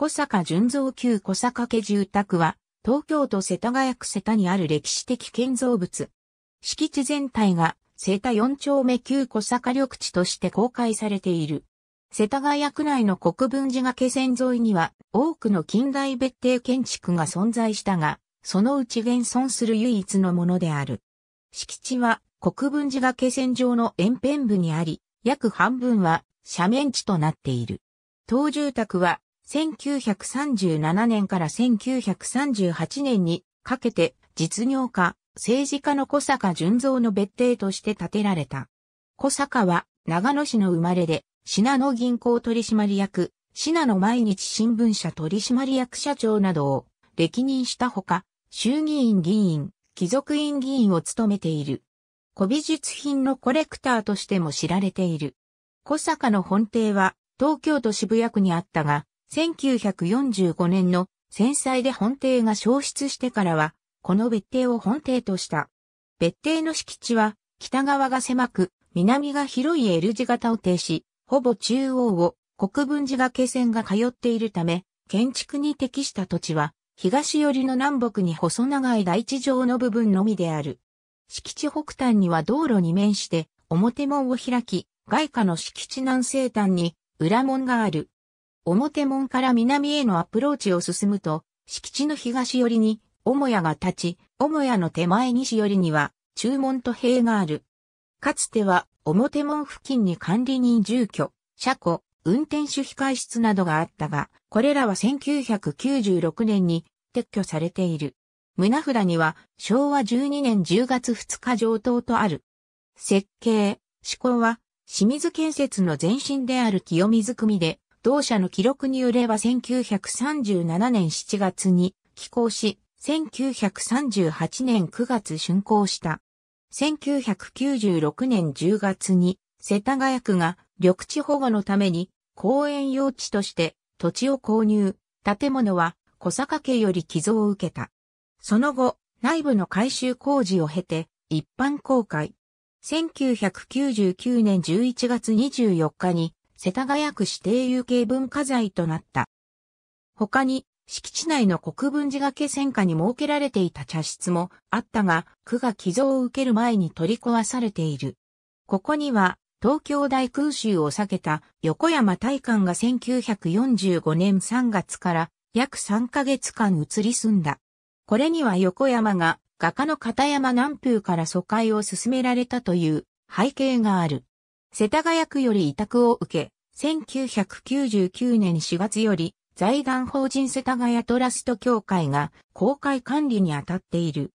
小坂純造旧小坂家住宅は、東京都世田谷区世田にある歴史的建造物。敷地全体が、世田四丁目旧小坂緑地として公開されている。世田谷区内の国分寺崖線沿いには、多くの近代別邸建築が存在したが、そのうち現存する唯一のものである。敷地は、国分寺崖線上の沿辺部にあり、約半分は、斜面地となっている。当住宅は1937年から1938年にかけて実業家、政治家の小坂淳三の別邸として建てられた。小坂は長野市の生まれで、品野銀行取締役、品野毎日新聞社取締役社長などを歴任したほか、衆議院議員、貴族院議員を務めている。古美術品のコレクターとしても知られている。小坂の本邸は東京都渋谷区にあったが、1945年の戦災で本邸が消失してからは、この別邸を本邸とした。別邸の敷地は、北側が狭く、南が広い L 字型を呈し、ほぼ中央を国分寺気線が通っているため、建築に適した土地は、東寄りの南北に細長い大地上の部分のみである。敷地北端には道路に面して、表門を開き、外貨の敷地南西端に裏門がある。表門から南へのアプローチを進むと、敷地の東寄りに、母屋が立ち、母屋の手前西寄りには、中門と塀がある。かつては、表門付近に管理人住居、車庫、運転手控室などがあったが、これらは1996年に撤去されている。胸札には昭和12年10月2日上等とある。設計、施行は清水建設の前身である清水組で同社の記録によれば1937年7月に寄港し、1938年9月竣工した。1996年10月に世田谷区が緑地保護のために公園用地として土地を購入、建物は小坂家より寄贈を受けた。その後、内部の改修工事を経て一般公開。1999年11月24日に世田谷区指定有形文化財となった。他に、敷地内の国分寺掛け戦下に設けられていた茶室もあったが、区が寄贈を受ける前に取り壊されている。ここには、東京大空襲を避けた横山大観が1945年3月から約3ヶ月間移り住んだ。これには横山が画家の片山南風から疎開を進められたという背景がある。世田谷区より委託を受け、1999年4月より財団法人世田谷トラスト協会が公開管理に当たっている。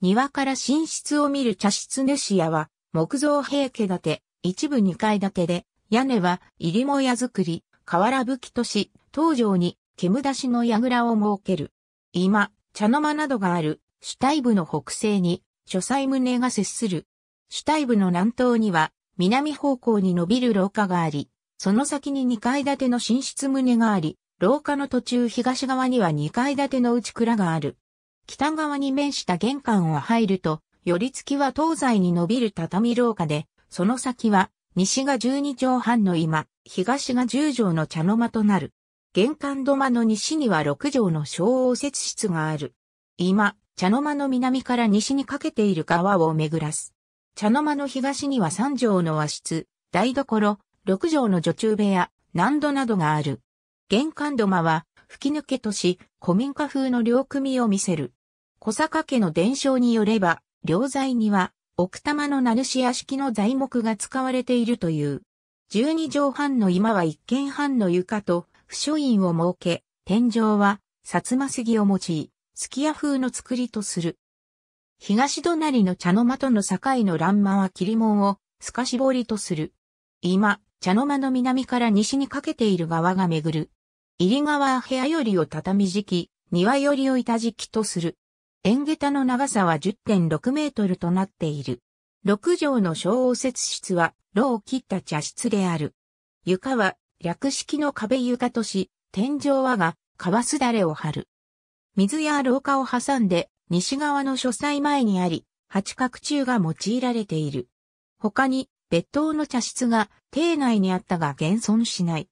庭から寝室を見る茶室主屋は木造平家建て、一部二階建てで、屋根は入りも屋造り、瓦吹きとし、東上に煙出しの櫓を設ける。今、茶の間などがある主体部の北西に書斎棟が接する。主体部の南東には南方向に伸びる廊下があり、その先に2階建ての寝室棟があり、廊下の途中東側には2階建ての内蔵がある。北側に面した玄関を入ると、寄り付きは東西に伸びる畳廊下で、その先は西が12畳半の今、東が10畳の茶の間となる。玄関土間の西には6畳の小応接室がある。今、茶の間の南から西にかけている川を巡らす。茶の間の東には三畳の和室、台所、六畳の女中部屋、難度などがある。玄関土間は吹き抜けとし、古民家風の両組を見せる。小坂家の伝承によれば、両材には奥多摩の名主屋敷の材木が使われているという。十二畳半の今は一軒半の床と、不書院を設け、天井は薩摩杉を用い、月屋風の作りとする。東隣の茶の間との境の欄間は霧門を透かし彫りとする。今、茶の間の南から西にかけている側が巡る。入り側は部屋よりを畳敷き、庭よりを板敷きとする。縁下の長さは10.6メートルとなっている。6畳の小応接室は、炉を切った茶室である。床は、略式の壁床とし、天井はが、川すだれを張る。水や廊下を挟んで、西側の書斎前にあり、八角柱が用いられている。他に、別当の茶室が邸内にあったが現存しない。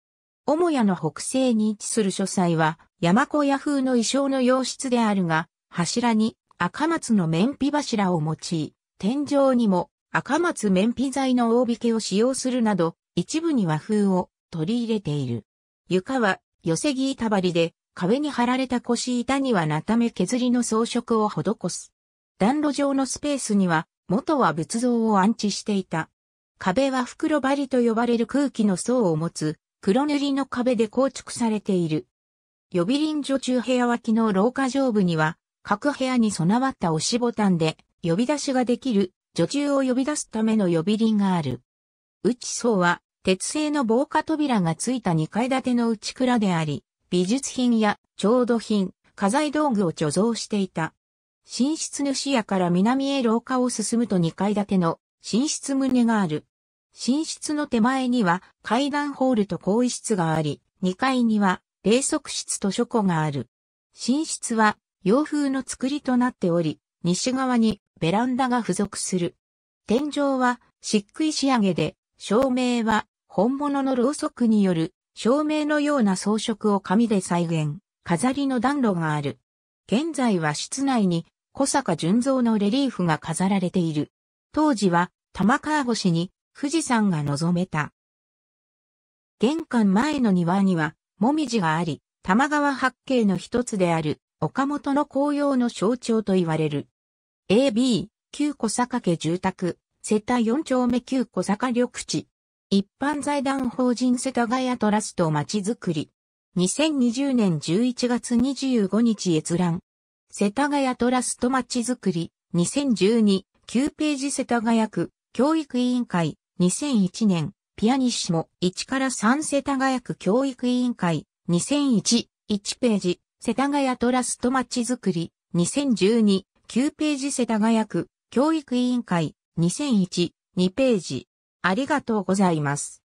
母屋の北西に位置する書斎は、山小屋風の衣装の洋室であるが、柱に赤松の面皮柱を用い、天井にも赤松面皮材の大引けを使用するなど、一部に和風を取り入れている。床は寄せ木板張りで、壁に貼られた腰板にはなため削りの装飾を施す。暖炉上のスペースには、元は仏像を安置していた。壁は袋張りと呼ばれる空気の層を持つ、黒塗りの壁で構築されている。予備臨所中部屋脇の廊下上部には、各部屋に備わった押しボタンで、呼び出しができる、女中を呼び出すための呼び鈴がある。内層は、鉄製の防火扉がついた2階建ての内蔵であり、美術品や調度品、家財道具を貯蔵していた。寝室主屋から南へ廊下を進むと2階建ての寝室棟がある。寝室の手前には階段ホールと更衣室があり、2階には冷則室と書庫がある。寝室は洋風の作りとなっており、西側にベランダが付属する。天井は漆喰仕上げで、照明は本物のろうそくによる照明のような装飾を紙で再現、飾りの暖炉がある。現在は室内に小坂純造のレリーフが飾られている。当時は玉川越しに富士山が望めた。玄関前の庭には、もみじがあり、玉川八景の一つである、岡本の紅葉の象徴と言われる。AB、旧小坂家住宅、世帯4丁目旧小坂緑地。一般財団法人世田谷トラストまちづくり。2020年11月25日閲覧。世田谷トラストまちづくり。2012、9ページ世田谷区、教育委員会。2001年、ピアニッシモ。1から3世田谷区教育委員会。2001、1ページ。世田谷トラストまちづくり。2012、9ページ世田谷区、教育委員会。2001、2ページ。ありがとうございます。